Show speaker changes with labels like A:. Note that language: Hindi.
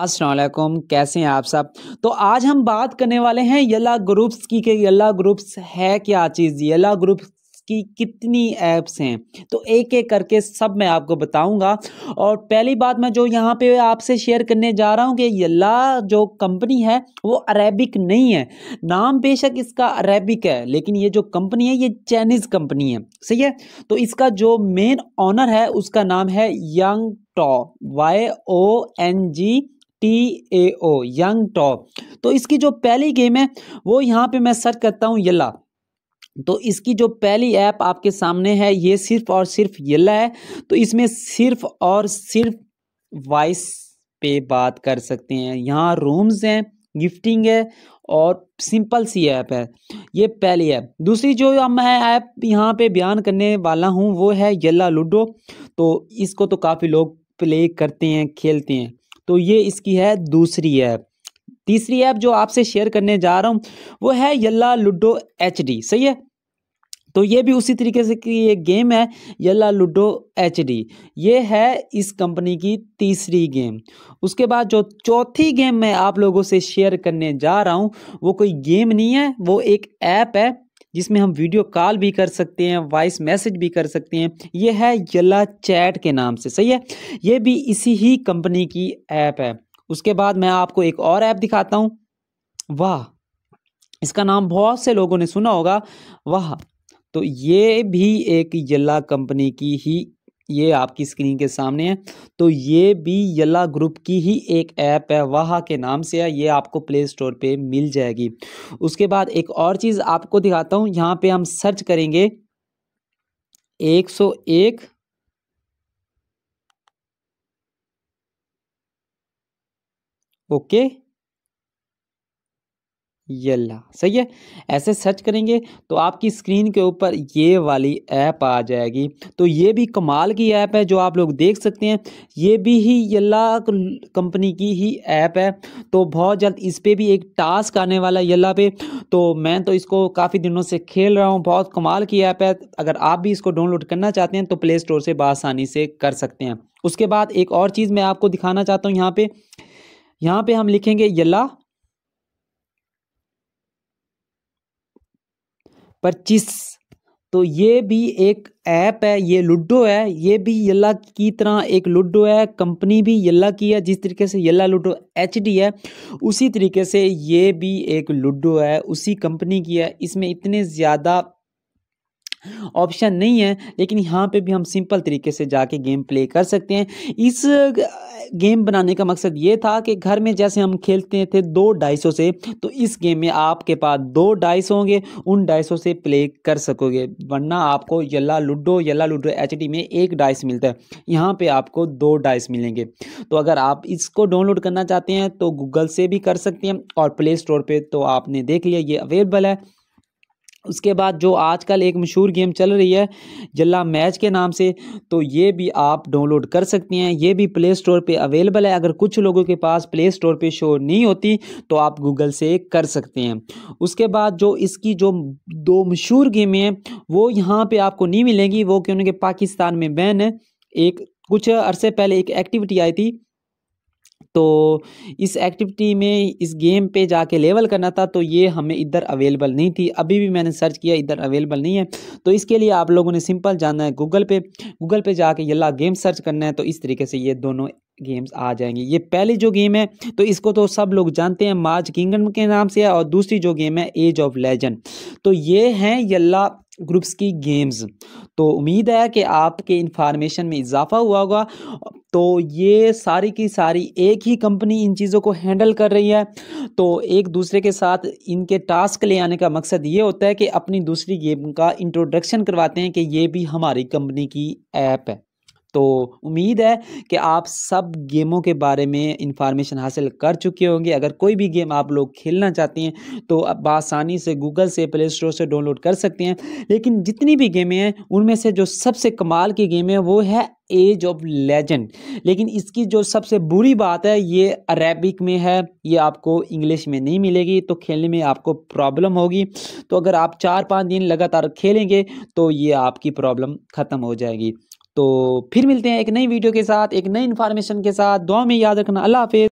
A: असलम कैसे हैं आप सब तो आज हम बात करने वाले हैं यला ग्रुप्स की कि यला ग्रुप्स है क्या चीज़ यला ग्रुप्स की कितनी ऐप्स हैं तो एक एक करके सब मैं आपको बताऊंगा और पहली बात मैं जो यहाँ पे आपसे शेयर करने जा रहा हूँ कि यला जो कंपनी है वो अरेबिक नहीं है नाम बेशक इसका अरेबिक है लेकिन ये जो कंपनी है ये चाइनीज़ कंपनी है सही है तो इसका जो मेन ऑनर है उसका नाम है Yong Tao Y O N G T A O Yong top तो इसकी जो पहली गेम है वो यहाँ पे मैं सर्च करता हूँ यला तो इसकी जो पहली ऐप आपके सामने है ये सिर्फ और सिर्फ यला है तो इसमें सिर्फ और सिर्फ वॉइस पे बात कर सकते हैं यहाँ रूम्स हैं गिफ्टिंग है और सिंपल सी ऐप है ये पहली ऐप दूसरी जो मैं ऐप यहाँ पे बयान करने वाला हूँ वो है यला लूडो तो इसको तो काफ़ी लोग प्ले करते हैं खेलते हैं तो ये इसकी है दूसरी ऐप तीसरी ऐप जो आपसे शेयर करने जा रहा हूँ वो है यल्ला लूडो एच सही है तो ये भी उसी तरीके से कि ये गेम है यल्ला लूडो एच ये है इस कंपनी की तीसरी गेम उसके बाद जो चौथी गेम मैं आप लोगों से शेयर करने जा रहा हूँ वो कोई गेम नहीं है वो एक ऐप है जिसमें हम वीडियो कॉल भी कर सकते हैं वॉइस मैसेज भी कर सकते हैं ये है यला चैट के नाम से सही है ये भी इसी ही कंपनी की ऐप है उसके बाद मैं आपको एक और ऐप दिखाता हूँ वाह इसका नाम बहुत से लोगों ने सुना होगा वाह तो ये भी एक यला कंपनी की ही ये आपकी स्क्रीन के सामने है तो ये भी यला ग्रुप की ही एक ऐप है वहा के नाम से है ये आपको प्ले स्टोर पे मिल जाएगी उसके बाद एक और चीज़ आपको दिखाता हूँ यहाँ पे हम सर्च करेंगे एक सौ एक ओके okay. यल्ला सही है ऐसे सर्च करेंगे तो आपकी स्क्रीन के ऊपर ये वाली ऐप आ जाएगी तो ये भी कमाल की ऐप है जो आप लोग देख सकते हैं ये भी ही यल्ला कंपनी की ही ऐप है तो बहुत जल्द इस पर भी एक टास्क आने वाला यल्ला पे तो मैं तो इसको काफ़ी दिनों से खेल रहा हूँ बहुत कमाल की ऐप है अगर आप भी इसको डाउनलोड करना चाहते हैं तो प्ले स्टोर से बसानी से कर सकते हैं उसके बाद एक और चीज़ मैं आपको दिखाना चाहता हूँ यहाँ पर यहाँ पर हम लिखेंगे यल्ला पच्चीस तो ये भी एक ऐप है ये लूडो है ये भी यल्ला की तरह एक लूडो है कंपनी भी यल्ला की है जिस तरीके से यल्ला लूडो एच डी है उसी तरीके से ये भी एक लूडो है उसी कंपनी की है इसमें इतने ज़्यादा ऑप्शन नहीं है लेकिन यहाँ पे भी हम सिंपल तरीके से जाके गेम प्ले कर सकते हैं इस गेम बनाने का मकसद ये था कि घर में जैसे हम खेलते थे दो डाइसों से तो इस गेम में आपके पास दो डाइस होंगे उन डाइसों से प्ले कर सकोगे वरना आपको यला लूडो यला लूडो एच में एक डाइस मिलता है यहाँ पे आपको दो डाइस मिलेंगे तो अगर आप इसको डाउनलोड करना चाहते हैं तो गूगल से भी कर सकते हैं और प्ले स्टोर पर तो आपने देख लिया ये अवेलेबल है उसके बाद जो आजकल एक मशहूर गेम चल रही है जल्ला मैच के नाम से तो ये भी आप डाउनलोड कर सकती हैं ये भी प्ले स्टोर पे अवेलेबल है अगर कुछ लोगों के पास प्ले स्टोर पे शो नहीं होती तो आप गूगल से कर सकते हैं उसके बाद जो इसकी जो दो मशहूर गेमें हैं वो यहाँ पे आपको नहीं मिलेंगी वो क्योंकि पाकिस्तान में बैन है एक कुछ अरसे पहले एक एक्टिविटी आई थी तो इस एक्टिविटी में इस गेम पे जाके लेवल करना था तो ये हमें इधर अवेलेबल नहीं थी अभी भी मैंने सर्च किया इधर अवेलेबल नहीं है तो इसके लिए आप लोगों ने सिंपल जाना है गूगल पे गूगल पे जाके यल्ला गेम सर्च करना है तो इस तरीके से ये दोनों गेम्स आ जाएंगे ये पहली जो गेम है तो इसको तो सब लोग जानते हैं मार्च किंगडम के नाम से है और दूसरी जो गेम है एज ऑफ लेजेंड तो ये हैं यल्ला ग्रुप्स की गेम्स तो उम्मीद है कि आपके इंफॉर्मेशन में इजाफा हुआ होगा तो ये सारी की सारी एक ही कंपनी इन चीज़ों को हैंडल कर रही है तो एक दूसरे के साथ इनके टास्क ले आने का मकसद ये होता है कि अपनी दूसरी गेम का इंट्रोडक्शन करवाते हैं कि ये भी हमारी कंपनी की ऐप है तो उम्मीद है कि आप सब गेमों के बारे में इंफॉर्मेशन हासिल कर चुके होंगे अगर कोई भी गेम आप लोग खेलना चाहते हैं तो आप आसानी से गूगल से प्ले स्टोर से डाउनलोड कर सकते हैं लेकिन जितनी भी गेमें हैं उनमें से जो सबसे कमाल की गेम है वो है एज ऑफ लेजेंड लेकिन इसकी जो सबसे बुरी बात है ये अरेबिक में है ये आपको इंग्लिश में नहीं मिलेगी तो खेलने में आपको प्रॉब्लम होगी तो अगर आप चार पाँच दिन लगातार खेलेंगे तो ये आपकी प्रॉब्लम ख़त्म हो जाएगी तो फिर मिलते हैं एक नई वीडियो के साथ एक नई इन्फॉर्मेशन के साथ दुआ में याद रखना अल्लाह हाफिज़